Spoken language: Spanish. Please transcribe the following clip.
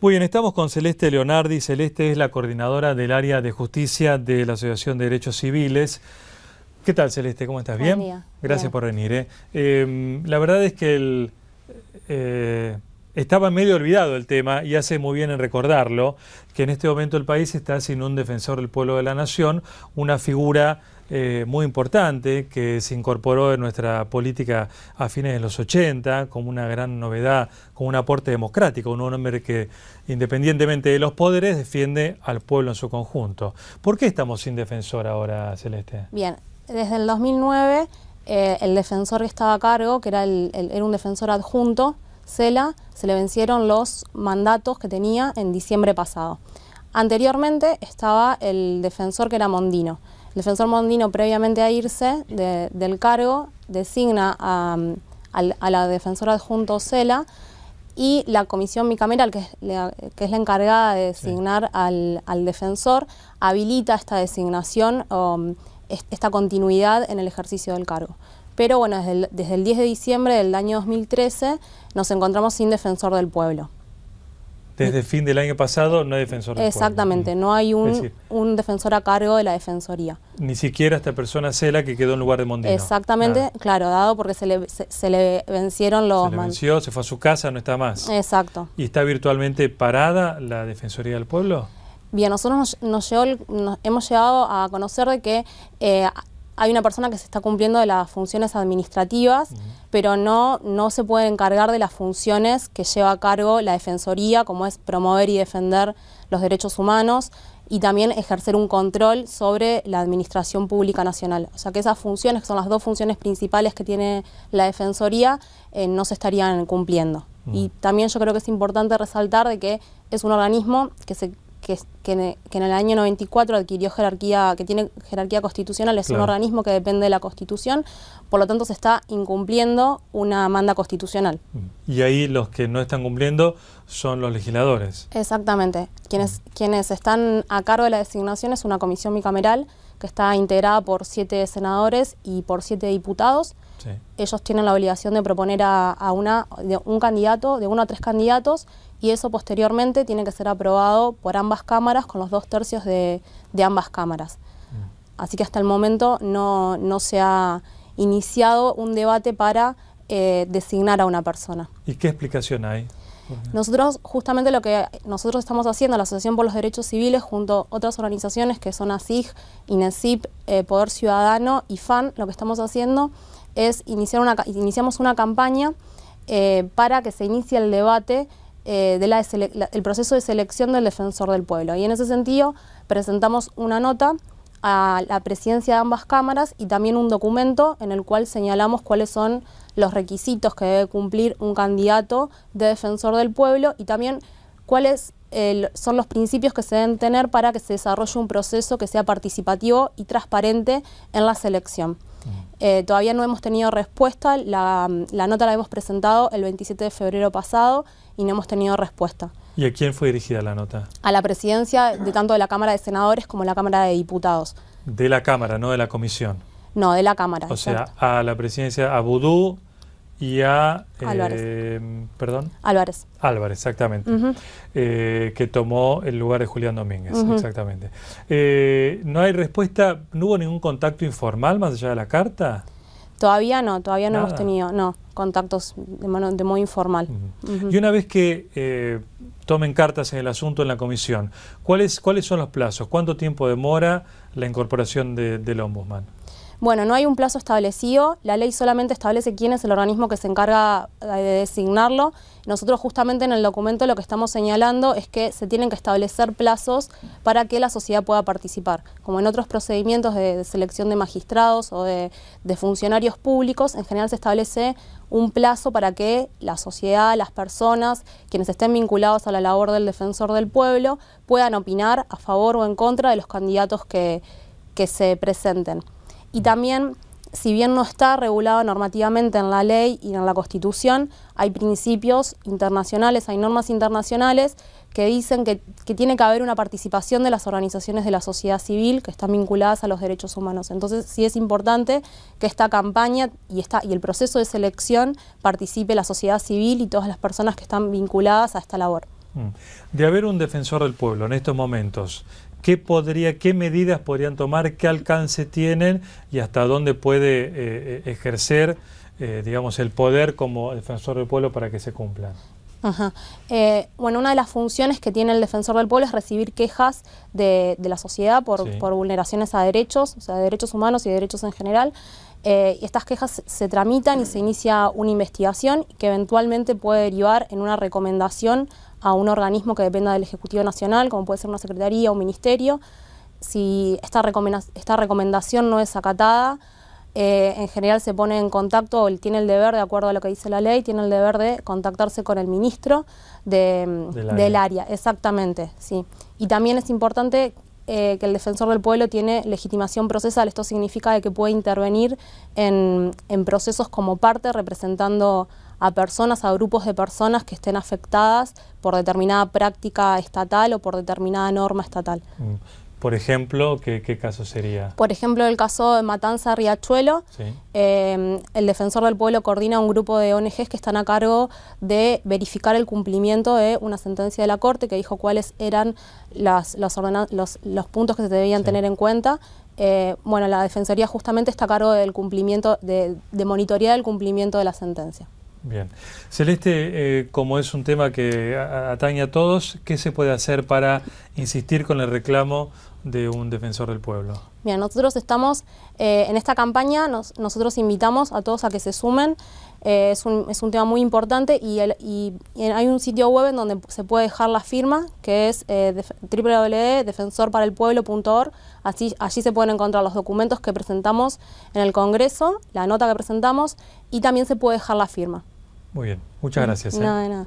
Muy bien, estamos con Celeste Leonardi. Celeste es la coordinadora del área de justicia de la Asociación de Derechos Civiles. ¿Qué tal, Celeste? ¿Cómo estás? ¿Bien? Gracias por venir. ¿eh? Em, la verdad es que eh, estaba medio olvidado el tema y hace muy bien en recordarlo, que en este momento el país está sin un defensor del pueblo de la nación, una figura eh, muy importante que se incorporó en nuestra política a fines de los 80 como una gran novedad, como un aporte democrático, un hombre que independientemente de los poderes defiende al pueblo en su conjunto. ¿Por qué estamos sin defensor ahora, Celeste? Bien, desde el 2009 eh, el defensor que estaba a cargo, que era, era un defensor adjunto, Cela, se le vencieron los mandatos que tenía en diciembre pasado. Anteriormente estaba el defensor que era Mondino. El defensor Mondino, previamente a irse del cargo, designa mm, a, la defensora adjunto Cela y la comisión bicameral, que es la, que es la encargada de designar al, defensor, habilita esta designación, mm, esta continuidad en el ejercicio del cargo. Pero bueno, desde el 10 de diciembre del año 2013 nos encontramos sin defensor del pueblo. Desde fin del año pasado no hay defensor. Del Exactamente, mm. no hay un, un, defensor a cargo de la defensoría. Ni siquiera esta persona Cela que quedó en lugar de Mondino. Exactamente, claro, dado porque se le, vencieron los... Se le venció, se fue a su casa, no está más. Exacto. ¿Y está virtualmente parada la Defensoría del Pueblo? Bien, nosotros hemos llegado a conocer de que eh, hay una persona que se está cumpliendo de las funciones administrativas, pero no, no se puede encargar de las funciones que lleva a cargo la Defensoría, como es promover y defender los derechos humanos y también ejercer un control sobre la Administración Pública Nacional. O sea que esas funciones, que son las dos funciones principales que tiene la Defensoría, eh, no se estarían cumpliendo. Y también yo creo que es importante resaltar de que es un organismo que se que, en el año 94 adquirió jerarquía, que tiene jerarquía constitucional, es un organismo que depende de la Constitución, por lo tanto se está incumpliendo una manda constitucional. Mm. Y ahí los que no están cumpliendo son los legisladores. Exactamente. quienes están a cargo de la designación es una comisión bicameral que está integrada por siete senadores y por siete diputados. Ellos tienen la obligación de proponer a, una, un candidato, de uno a tres candidatos, y eso posteriormente tiene que ser aprobado por ambas cámaras con los dos tercios de, ambas cámaras. Mm. Así que hasta el momento no, no, se ha iniciado un debate para eh, designar a una persona. ¿Y qué explicación hay? Nosotros, justamente lo que nosotros estamos haciendo, la Asociación por los Derechos Civiles, junto a otras organizaciones que son ASIG, INESIP, eh, Poder Ciudadano y FAN, lo que estamos haciendo es iniciar una, iniciamos una campaña eh, para que se inicie el debate eh, del proceso de selección del defensor del pueblo. Y en ese sentido presentamos una nota a la presidencia de ambas cámaras y también un documento en el cual señalamos cuáles son los requisitos que debe cumplir un candidato de defensor del pueblo y también cuáles son los principios que se deben tener para que se desarrolle un proceso que sea participativo y transparente en la selección. Eh, todavía no hemos tenido respuesta, la, la nota la hemos presentado el 27 de febrero pasado y no hemos tenido respuesta. ¿Y a quién fue dirigida la nota? A la presidencia de tanto de la Cámara de Senadores como la Cámara de Diputados. De la Cámara, no de la Comisión. No, de la Cámara. O sea, a la presidencia, a Vudú y a... Álvarez. Eh, ¿Perdón? Álvarez. Álvarez, exactamente. Eh, que tomó el lugar de Julián Domínguez, exactamente. Eh, ¿No hay respuesta? ¿No hubo ningún contacto informal más allá de la carta? Todavía no, todavía no hemos tenido no, contactos de, mano, de modo informal. Y una vez que eh, tomen cartas en el asunto en la comisión, ¿cuáles, ¿cuáles son los plazos? ¿Cuánto tiempo demora la incorporación de, del ombudsman? Bueno, no hay un plazo establecido, la ley solamente establece quién es el organismo que se encarga eh, de designarlo. Nosotros justamente en el documento lo que estamos señalando es que se tienen que establecer plazos para que la sociedad pueda participar. Como en otros procedimientos de, selección de magistrados o de, funcionarios públicos, en general se establece un plazo para que la sociedad, las personas, quienes estén vinculados a la labor del defensor del pueblo, puedan opinar a favor o en contra de los candidatos que se presenten y también si bien no está regulado normativamente en la ley y en la Constitución, hay principios internacionales, hay normas internacionales que dicen que, tiene que haber una participación de las organizaciones de la sociedad civil que están vinculadas a los derechos humanos. Entonces sí es importante que esta campaña y, esta, y el proceso de selección participe la sociedad civil y todas las personas que están vinculadas a esta labor. Mm. De haber un defensor del pueblo en estos momentos, qué podría, qué medidas podrían tomar, qué alcance tienen y hasta dónde puede eh, eh, ejercer, eh, digamos, el poder como defensor del pueblo para que se cumplan. Ajá. bueno, una de las funciones que tiene el defensor del pueblo es recibir quejas de, la sociedad por, por, vulneraciones a derechos, o sea, derechos humanos y derechos en general. Eh, estas quejas se tramitan y se inicia una investigación que eventualmente puede derivar en una recomendación a un organismo que dependa del Ejecutivo Nacional, como puede ser una secretaría o un ministerio. Si esta, esta recomendación no es acatada, eh, en general se pone en contacto, o tiene el deber, de acuerdo a lo que dice la ley, tiene el deber de contactarse con el ministro del, área. del, área. Exactamente, sí. Y también es importante eh, que el defensor del pueblo tiene legitimación procesal. Esto significa que puede intervenir en, procesos como parte representando a personas, a grupos de personas que estén afectadas por determinada práctica estatal o por determinada norma estatal. Mm. Por ejemplo, ¿qué, caso sería? Por ejemplo, el caso de Matanza Riachuelo. Em, el defensor del pueblo coordina un grupo de ONGs que están a cargo de verificar el cumplimiento de una sentencia de la Corte que dijo cuáles eran las, los, puntos que se debían tener en cuenta. Eh, bueno, la Defensoría justamente está a cargo del cumplimiento, de, de monitorear el cumplimiento de la sentencia. Bien. Celeste, eh, como es un tema que atañe a todos, ¿qué se puede hacer para insistir con el reclamo de un defensor del pueblo? Mira, nosotros estamos eh, en esta campaña, nosotros invitamos a todos a que se sumen. Eh, es, un, tema muy importante y, y, hay un sitio web en donde se puede dejar la firma, que es eh, www.defensorparelpueblo.org. Así, allí se pueden encontrar los documentos que presentamos en el Congreso, la nota que presentamos y también se puede dejar la firma. Muy bien, muchas gracias. ¿eh? No,